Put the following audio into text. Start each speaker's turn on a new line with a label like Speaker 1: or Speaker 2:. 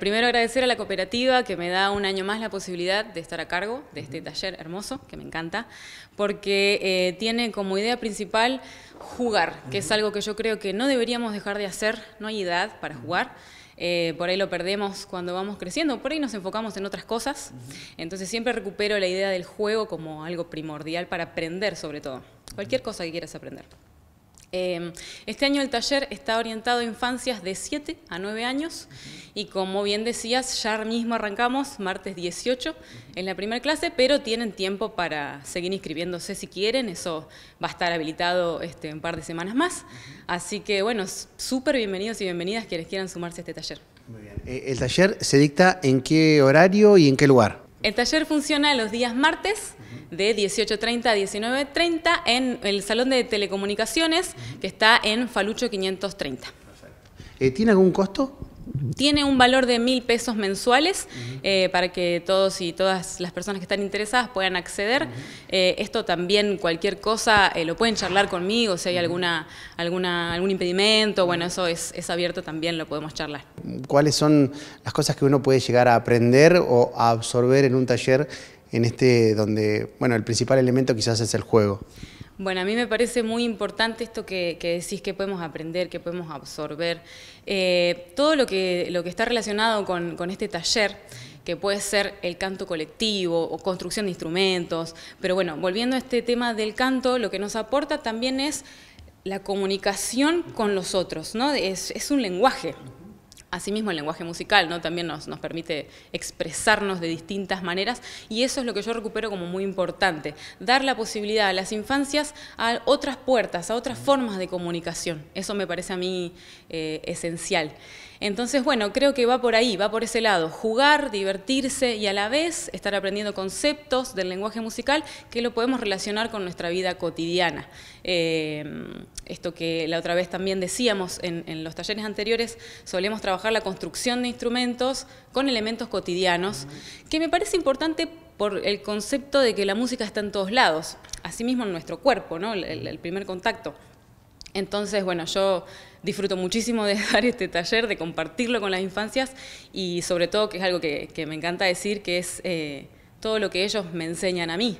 Speaker 1: Primero agradecer a la cooperativa que me da un año más la posibilidad de estar a cargo de este taller hermoso, que me encanta, porque eh, tiene como idea principal jugar, que es algo que yo creo que no deberíamos dejar de hacer, no hay edad para jugar. Eh, por ahí lo perdemos cuando vamos creciendo, por ahí nos enfocamos en otras cosas, entonces siempre recupero la idea del juego como algo primordial para aprender sobre todo, cualquier cosa que quieras aprender eh, este año el taller está orientado a infancias de 7 a 9 años y como bien decías, ya mismo arrancamos, martes 18, en la primera clase, pero tienen tiempo para seguir inscribiéndose si quieren, eso va a estar habilitado este, un par de semanas más. Así que bueno, súper bienvenidos y bienvenidas quienes quieran sumarse a este taller. Muy bien. Eh, ¿El taller se dicta en qué horario y en qué lugar? El taller funciona los días martes de 18.30 a 19.30 en el Salón de Telecomunicaciones que está en Falucho 530. Eh, ¿Tiene algún costo? Tiene un valor de mil pesos mensuales eh, para que todos y todas las personas que están interesadas puedan acceder. Eh, esto también, cualquier cosa, eh, lo pueden charlar conmigo, si hay alguna, alguna, algún impedimento, bueno, eso es, es, abierto también, lo podemos charlar. ¿Cuáles son las cosas que uno puede llegar a aprender o a absorber en un taller en este donde, bueno, el principal elemento quizás es el juego? Bueno, a mí me parece muy importante esto que, decís que podemos aprender, que podemos absorber. Eh, todo lo que, lo que está relacionado con, este taller que puede ser el canto colectivo o construcción de instrumentos. Pero bueno, volviendo a este tema del canto, lo que nos aporta también es la comunicación con los otros, ¿no? es un lenguaje, asimismo el lenguaje musical, ¿no? También nos, nos, permite expresarnos de distintas maneras y eso es lo que yo recupero como muy importante, dar la posibilidad a las infancias a otras puertas, a otras formas de comunicación. Eso me parece a mí eh, esencial. Entonces, bueno, creo que va por ahí, va por ese lado, jugar, divertirse y a la vez estar aprendiendo conceptos del lenguaje musical que lo podemos relacionar con nuestra vida cotidiana. Eh, esto que la otra vez también decíamos en, en los talleres anteriores, solemos trabajar la construcción de instrumentos con elementos cotidianos, que me parece importante por el concepto de que la música está en todos lados, así mismo en nuestro cuerpo, ¿no? el, primer contacto. Entonces, bueno, yo disfruto muchísimo de dar este taller, de compartirlo con las infancias y sobre todo, que es algo que, me encanta decir, que es eh, todo lo que ellos me enseñan a mí.